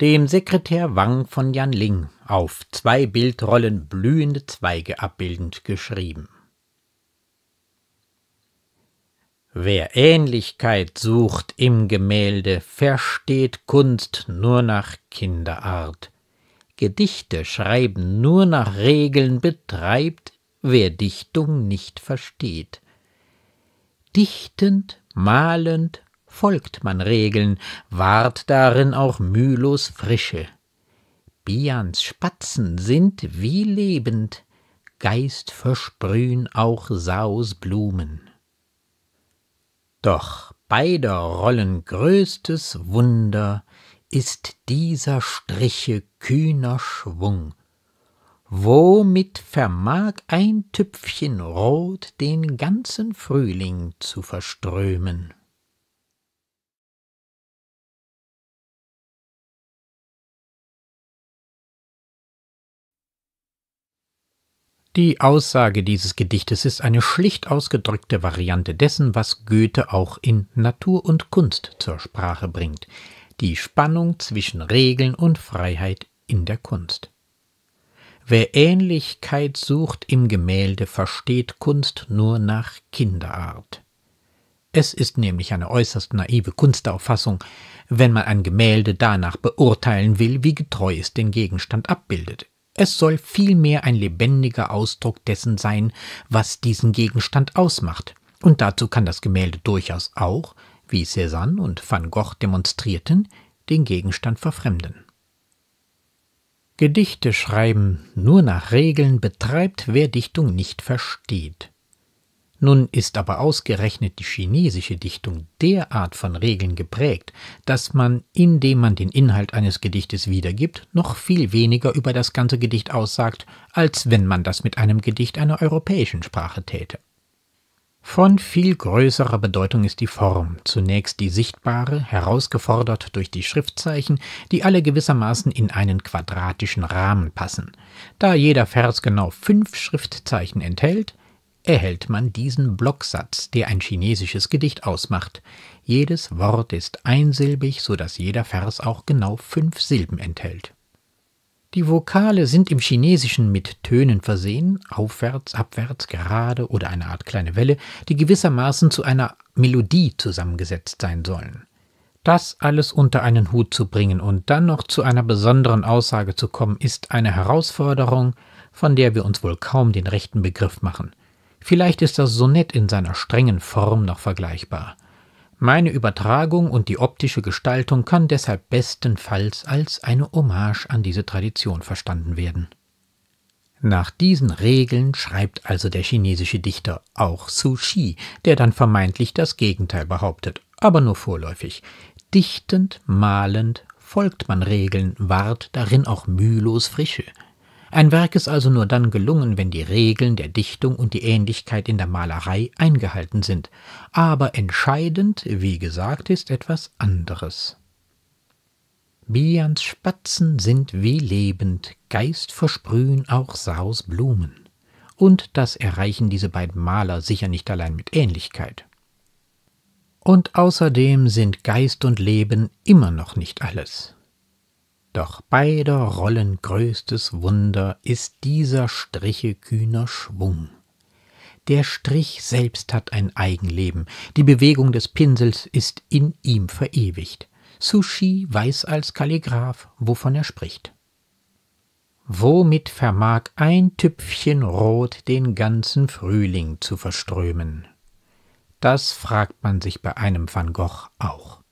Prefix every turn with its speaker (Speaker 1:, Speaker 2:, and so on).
Speaker 1: dem Sekretär Wang von Jan Ling auf zwei Bildrollen blühende Zweige abbildend geschrieben. Wer Ähnlichkeit sucht im Gemälde, versteht Kunst nur nach Kinderart. Gedichte schreiben nur nach Regeln betreibt, wer Dichtung nicht versteht. Dichtend, malend, folgt man Regeln, wahrt darin auch mühlos Frische. Bians Spatzen sind wie lebend, Geist versprühn auch Saus Blumen. Doch beider Rollen größtes Wunder ist dieser Striche kühner Schwung. Womit vermag ein Tüpfchen Rot den ganzen Frühling zu verströmen? Die Aussage dieses Gedichtes ist eine schlicht ausgedrückte Variante dessen, was Goethe auch in Natur und Kunst zur Sprache bringt, die Spannung zwischen Regeln und Freiheit in der Kunst. Wer Ähnlichkeit sucht im Gemälde, versteht Kunst nur nach Kinderart. Es ist nämlich eine äußerst naive Kunstauffassung, wenn man ein Gemälde danach beurteilen will, wie getreu es den Gegenstand abbildet. Es soll vielmehr ein lebendiger Ausdruck dessen sein, was diesen Gegenstand ausmacht. Und dazu kann das Gemälde durchaus auch, wie Cézanne und Van Gogh demonstrierten, den Gegenstand verfremden. Gedichte schreiben nur nach Regeln betreibt, wer Dichtung nicht versteht. Nun ist aber ausgerechnet die chinesische Dichtung derart von Regeln geprägt, dass man, indem man den Inhalt eines Gedichtes wiedergibt, noch viel weniger über das ganze Gedicht aussagt, als wenn man das mit einem Gedicht einer europäischen Sprache täte. Von viel größerer Bedeutung ist die Form, zunächst die sichtbare, herausgefordert durch die Schriftzeichen, die alle gewissermaßen in einen quadratischen Rahmen passen. Da jeder Vers genau fünf Schriftzeichen enthält, erhält man diesen Blocksatz, der ein chinesisches Gedicht ausmacht. Jedes Wort ist einsilbig, so dass jeder Vers auch genau fünf Silben enthält. Die Vokale sind im Chinesischen mit Tönen versehen, aufwärts, abwärts, gerade oder eine Art kleine Welle, die gewissermaßen zu einer Melodie zusammengesetzt sein sollen. Das alles unter einen Hut zu bringen und dann noch zu einer besonderen Aussage zu kommen, ist eine Herausforderung, von der wir uns wohl kaum den rechten Begriff machen – Vielleicht ist das Sonett in seiner strengen Form noch vergleichbar. Meine Übertragung und die optische Gestaltung kann deshalb bestenfalls als eine Hommage an diese Tradition verstanden werden. Nach diesen Regeln schreibt also der chinesische Dichter auch Su Shi, der dann vermeintlich das Gegenteil behauptet, aber nur vorläufig. Dichtend, malend folgt man Regeln, wahrt darin auch mühelos Frische. Ein Werk ist also nur dann gelungen, wenn die Regeln der Dichtung und die Ähnlichkeit in der Malerei eingehalten sind. Aber entscheidend, wie gesagt, ist etwas anderes. Bians Spatzen sind wie lebend, Geist versprühen auch Saus Blumen. Und das erreichen diese beiden Maler sicher nicht allein mit Ähnlichkeit. Und außerdem sind Geist und Leben immer noch nicht alles. Doch beider Rollen größtes Wunder ist dieser Striche kühner Schwung. Der Strich selbst hat ein Eigenleben, die Bewegung des Pinsels ist in ihm verewigt. Sushi weiß als Kalligraph, wovon er spricht. Womit vermag ein Tüpfchen Rot den ganzen Frühling zu verströmen? Das fragt man sich bei einem Van Gogh auch.